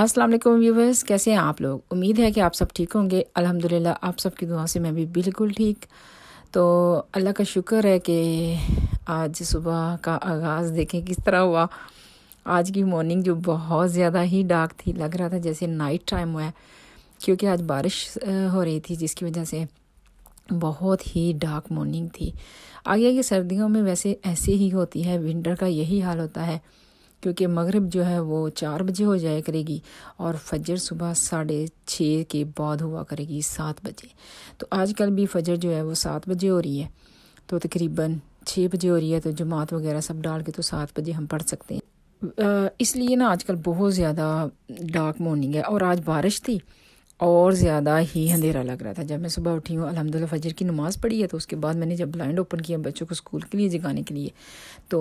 अस्सलाम वालेकुम व्यूवर्स कैसे हैं आप लोग उम्मीद है कि आप सब ठीक होंगे अल्हम्दुलिल्लाह आप सब की दुआ से मैं भी बिल्कुल ठीक तो अल्लाह का शुक्र है कि आज सुबह का आगाज़ देखें किस तरह हुआ आज की मॉर्निंग जो बहुत ज़्यादा ही डार्क थी लग रहा था जैसे नाइट टाइम हुआ है क्योंकि आज बारिश हो रही थी जिसकी वजह से बहुत ही डार्क मॉर्निंग थी आगे आगे सर्दियों में वैसे ऐसे ही होती है विंटर का यही हाल होता है क्योंकि मगरब जो है वो चार बजे हो जाया करेगी और फजर सुबह साढ़े छः के बाद हुआ करेगी सात बजे तो आजकल भी फजर जो है वो सात बजे हो रही है तो तकरीबन छः बजे हो रही है तो जमात वगैरह सब डाल के तो सात बजे हम पढ़ सकते हैं इसलिए ना आजकल बहुत ज़्यादा डार्क मॉर्निंग है और आज बारिश थी और ज़्यादा ही अंधेरा लग रहा था जब मैं सुबह उठी हूँ अलहमदिल्ला फजर की नमाज़ पढ़ी है तो उसके बाद मैंने जब ब्लाइंड ओपन किया बच्चों को स्कूल के लिए जगाने के लिए तो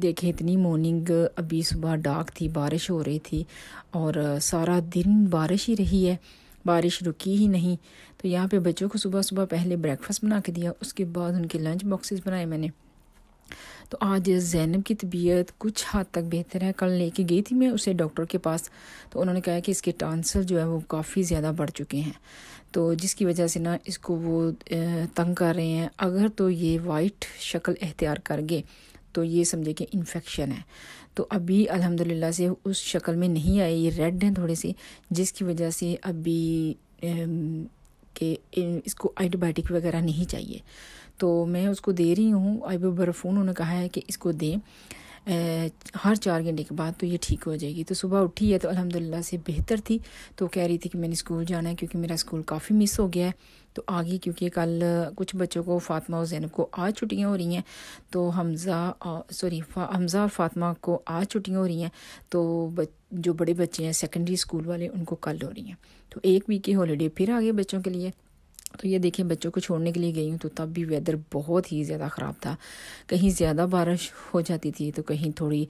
देखें इतनी मॉर्निंग अभी सुबह डार्क थी बारिश हो रही थी और सारा दिन बारिश ही रही है बारिश रुकी ही नहीं तो यहाँ पे बच्चों को सुबह सुबह पहले ब्रेकफास्ट बना के दिया उसके बाद उनके लंच बॉक्सेस बनाए मैंने तो आज जैनब की तबीयत कुछ हद हाँ तक बेहतर है कल लेके गई थी मैं उसे डॉक्टर के पास तो उन्होंने कहा कि इसके टांसल जो है वो काफ़ी ज़्यादा बढ़ चुके हैं तो जिसकी वजह से ना इसको वो तंग कर रहे हैं अगर तो ये वाइट शक्ल एहतियार कर गए तो ये समझे कि इन्फेक्शन है तो अभी अल्हम्दुलिल्लाह से उस शक्ल में नहीं आए ये रेड हैं थोड़े से जिसकी वजह से अभी कि इसको एंटीबायोटिक वगैरह नहीं चाहिए तो मैं उसको दे रही हूँ बरफून उन्होंने कहा है कि इसको दें हर चार घंटे के बाद तो ये ठीक हो जाएगी तो सुबह उठी है तो अलहमदिल्ला से बेहतर थी तो कह रही थी कि मैंने स्कूल जाना है क्योंकि मेरा स्कूल काफ़ी मिस हो गया है तो आगे क्योंकि कल कुछ बच्चों को फ़ातिमा और जैनब को आज छुट्टियाँ हो रही हैं तो हमज़ा सॉरी हमज़ा और फातिमा को आज छुट्टियाँ हो रही हैं तो जो बड़े बच्चे हैं सेकेंडरी स्कूल वाले उनको कल हो रही हैं तो एक वीक की हॉलीडे फिर आ गए बच्चों के लिए तो ये देखें बच्चों को छोड़ने के लिए गई हूँ तो तब भी वेदर बहुत ही ज़्यादा ख़राब था कहीं ज़्यादा बारिश हो जाती थी तो कहीं थोड़ी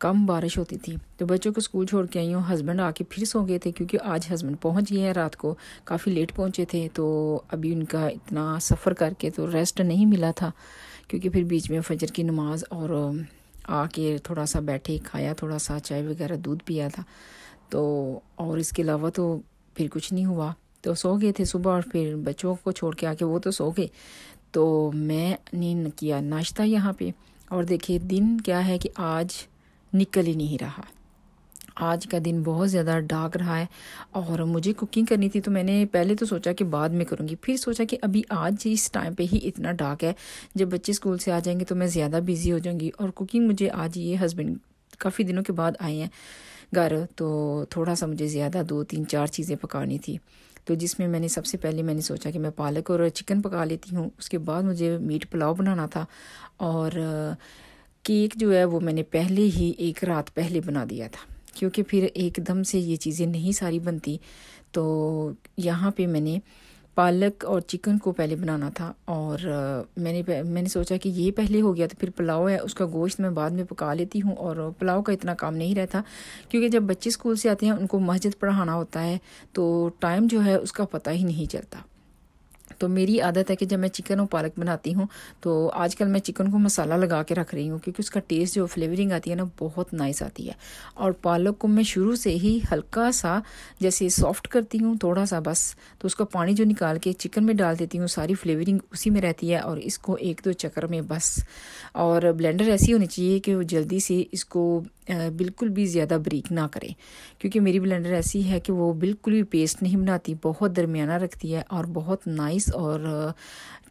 कम बारिश होती थी तो बच्चों को स्कूल छोड़ के आई हूँ हस्बैंड आके फिर सो गए थे क्योंकि आज हस्बैंड पहुँच गए हैं रात को काफ़ी लेट पहुँचे थे तो अभी उनका इतना सफ़र करके तो रेस्ट नहीं मिला था क्योंकि फिर बीच में फजर की नमाज और आके थोड़ा सा बैठे खाया थोड़ा सा चाय वगैरह दूध पिया था तो और इसके अलावा तो फिर कुछ नहीं हुआ तो सो गए थे सुबह और फिर बच्चों को छोड़ के आके वो तो सो गए तो मैं किया नाश्ता यहाँ पे और देखिए दिन क्या है कि आज निकल ही नहीं रहा आज का दिन बहुत ज़्यादा डार्क रहा है और मुझे कुकिंग करनी थी तो मैंने पहले तो सोचा कि बाद में करूँगी फिर सोचा कि अभी आज इस टाइम पे ही इतना डार्क है जब बच्चे स्कूल से आ जाएंगे तो मैं ज़्यादा बिज़ी हो जाऊँगी और कुकिंग मुझे आज ये हस्बैंड काफ़ी दिनों के बाद आए हैं घर तो थोड़ा सा मुझे ज़्यादा दो तीन चार चीज़ें पकानी थी तो जिसमें मैंने सबसे पहले मैंने सोचा कि मैं पालक और चिकन पका लेती हूँ उसके बाद मुझे मीट पुलाव बनाना था और केक जो है वो मैंने पहले ही एक रात पहले बना दिया था क्योंकि फिर एकदम से ये चीज़ें नहीं सारी बनती तो यहाँ पे मैंने पालक और चिकन को पहले बनाना था और मैंने मैंने सोचा कि ये पहले हो गया तो फिर पुलाव है उसका गोश्त मैं बाद में पका लेती हूँ और पुलाव का इतना काम नहीं रहता क्योंकि जब बच्चे स्कूल से आते हैं उनको मस्जिद पढ़ाना होता है तो टाइम जो है उसका पता ही नहीं चलता तो मेरी आदत है कि जब मैं चिकन और पालक बनाती हूँ तो आजकल मैं चिकन को मसाला लगा के रख रही हूँ क्योंकि उसका टेस्ट जो फ्लेवरिंग आती है ना बहुत नाइस आती है और पालक को मैं शुरू से ही हल्का सा जैसे सॉफ्ट करती हूँ थोड़ा सा बस तो उसका पानी जो निकाल के चिकन में डाल देती हूँ सारी फ्लेवरिंग उसी में रहती है और इसको एक दो चक्कर में बस और ब्लेंडर ऐसी होनी चाहिए कि वो जल्दी से इसको बिल्कुल भी ज़्यादा ब्रीक ना करें क्योंकि मेरी ब्लेंडर ऐसी है कि वो बिल्कुल भी पेस्ट नहीं बनाती बहुत दरमियाना रखती है और बहुत नाइस और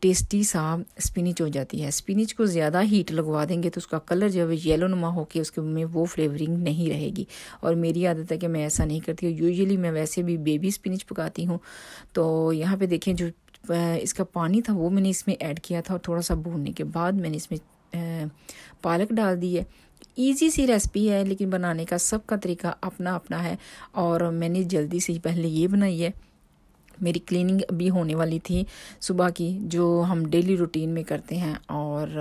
टेस्टी सा स्पिनिच हो जाती है स्पिनिच को ज़्यादा हीट लगवा देंगे तो उसका कलर जो है येलो नुमा होकर उसके में वो फ्लेवरिंग नहीं रहेगी और मेरी आदत है कि मैं ऐसा नहीं करती हूँ यूजली मैं वैसे भी बेबी स्पिनिच पकाती हूँ तो यहाँ पर देखें जो इसका पानी था वो मैंने इसमें ऐड किया था और थोड़ा सा भूनने के बाद मैंने इसमें पालक डाल दी है ईजी सी रेसिपी है लेकिन बनाने का सबका तरीका अपना अपना है और मैंने जल्दी से पहले ये बनाई है मेरी क्लीनिंग अभी होने वाली थी सुबह की जो हम डेली रूटीन में करते हैं और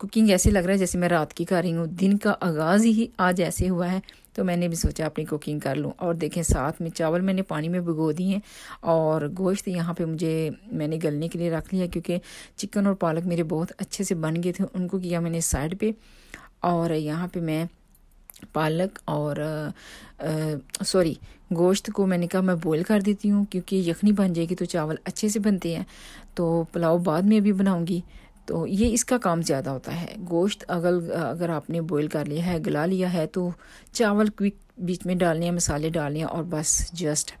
कुकिंग uh, ऐसे लग रहा है जैसे मैं रात की कर रही हूँ दिन का आगाज़ ही आज ऐसे हुआ है तो मैंने भी सोचा अपनी कुकिंग कर लूँ और देखें साथ में चावल मैंने पानी में भिगो दिए हैं और गोश्त यहाँ पे मुझे मैंने गलने के लिए रख लिया क्योंकि चिकन और पालक मेरे बहुत अच्छे से बन गए थे उनको किया मैंने साइड पर और यहाँ पे मैं पालक और सॉरी गोश्त को मैंने कहा मैं बॉयल कर देती हूँ क्योंकि यखनी बन जाएगी तो चावल अच्छे से बनते हैं तो पुलाव बाद में भी बनाऊँगी तो ये इसका काम ज़्यादा होता है गोश्त अगर अगर आपने बॉईल कर लिया है गला लिया है तो चावल क्विक बीच में डालने हैं मसाले डालने हैं और बस जस्ट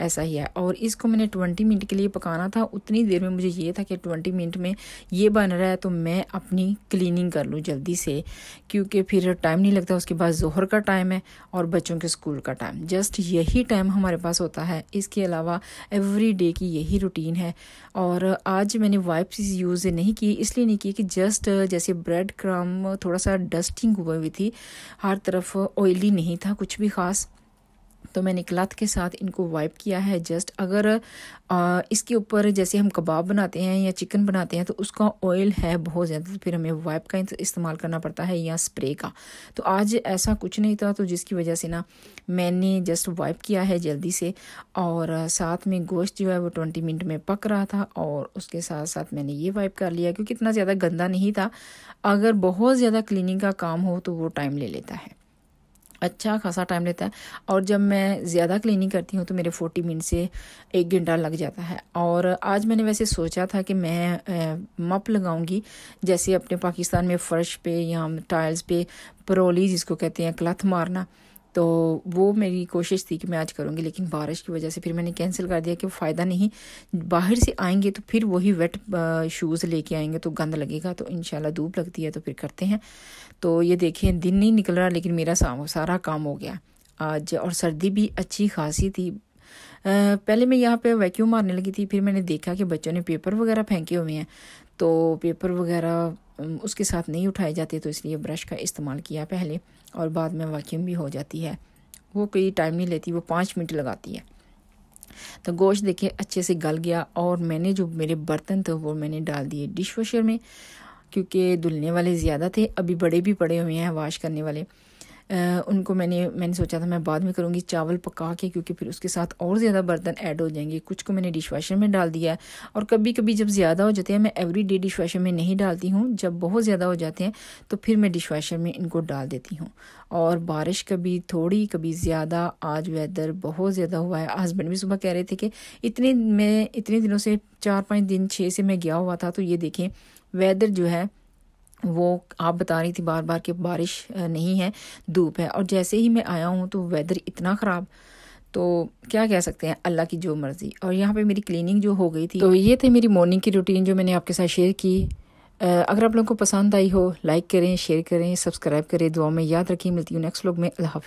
ऐसा ही है और इसको मैंने ट्वेंटी मिनट के लिए पकाना था उतनी देर में मुझे ये था कि ट्वेंटी मिनट में ये बन रहा है तो मैं अपनी क्लीनिंग कर लूँ जल्दी से क्योंकि फिर टाइम नहीं लगता उसके बाद जोहर का टाइम है और बच्चों के स्कूल का टाइम जस्ट यही टाइम हमारे पास होता है इसके अलावा एवरी डे की यही रूटीन है और आज मैंने वाइप्स यूज़ नहीं की इसलिए नहीं की कि जस्ट जैसे ब्रेड क्रम थोड़ा सा डस्टिंग हुई हुई थी हर तरफ ऑयली नहीं था कुछ भी ख़ास तो मैंने क्लथ के साथ इनको वाइप किया है जस्ट अगर आ, इसके ऊपर जैसे हम कबाब बनाते हैं या चिकन बनाते हैं तो उसका ऑयल है बहुत ज़्यादा तो फिर हमें वाइप का इस्तेमाल करना पड़ता है या स्प्रे का तो आज ऐसा कुछ नहीं था तो जिसकी वजह से ना मैंने जस्ट वाइप किया है जल्दी से और साथ में गोश्त जो है वो ट्वेंटी मिनट में पक रहा था और उसके साथ साथ मैंने ये वाइप कर लिया क्योंकि इतना ज़्यादा गंदा नहीं था अगर बहुत ज़्यादा क्लिनिंग का काम हो तो वो टाइम ले लेता है अच्छा खासा टाइम लेता है और जब मैं ज़्यादा क्लीनिंग करती हूँ तो मेरे फोर्टी मिनट से एक घंटा लग जाता है और आज मैंने वैसे सोचा था कि मैं मप लगाऊंगी जैसे अपने पाकिस्तान में फ़र्श पे या टाइल्स पे परोली जिसको कहते हैं क्लथ मारना तो वो मेरी कोशिश थी कि मैं आज करूँगी लेकिन बारिश की वजह से फिर मैंने कैंसिल कर दिया कि वो फ़ायदा नहीं बाहर से आएंगे तो फिर वही वेट शूज़ लेके आएंगे तो गंद लगेगा तो इन धूप लगती है तो फिर करते हैं तो ये देखें दिन नहीं निकल रहा लेकिन मेरा सारा काम हो गया आज और सर्दी भी अच्छी खासी थी पहले मैं यहाँ पे वैक्यूम मारने लगी थी फिर मैंने देखा कि बच्चों ने पेपर वगैरह फेंके हुए हैं तो पेपर वगैरह उसके साथ नहीं उठाए जाते तो इसलिए ब्रश का इस्तेमाल किया पहले और बाद में वैक्यूम भी हो जाती है वो कोई टाइम नहीं लेती वो पाँच मिनट लगाती है तो गोश्त देखें अच्छे से गल गया और मैंने जो मेरे बर्तन थे वो मैंने डाल दिए डिश वॉशर में क्योंकि धुलने वाले ज़्यादा थे अभी बड़े भी पड़े हुए हैं वाश करने वाले उनको मैंने मैंने सोचा था मैं बाद में करूँगी चावल पका के क्योंकि फिर उसके साथ और ज़्यादा बर्तन ऐड हो जाएंगे कुछ को मैंने डिश वाशर में डाल दिया है और कभी कभी जब ज़्यादा हो जाते हैं मैं एवरी डे डिश वाशर में नहीं डालती हूँ जब बहुत ज़्यादा हो जाते हैं तो फिर मैं डिश वाशर में इनको डाल देती हूँ और बारिश कभी थोड़ी कभी ज़्यादा आज वेदर बहुत ज़्यादा हुआ है हस्बैंड भी सुबह कह रहे थे कि इतने मैं इतने दिनों से चार पाँच दिन छः से मैं गया हुआ था तो ये देखें वेदर जो है वो आप बता रही थी बार बार कि बारिश नहीं है धूप है और जैसे ही मैं आया हूँ तो वेदर इतना ख़राब तो क्या कह सकते हैं अल्लाह की जो मर्ज़ी और यहाँ पे मेरी क्लीनिंग जो हो गई थी तो ये थे मेरी मॉर्निंग की रूटीन जो मैंने आपके साथ शेयर की अगर आप लोगों को पसंद आई हो लाइक करें शेयर करें सब्सक्राइब करें दुआ में याद रखिए मिलती हूँ नेक्स्ट लोग में अल्लाह हाफिज़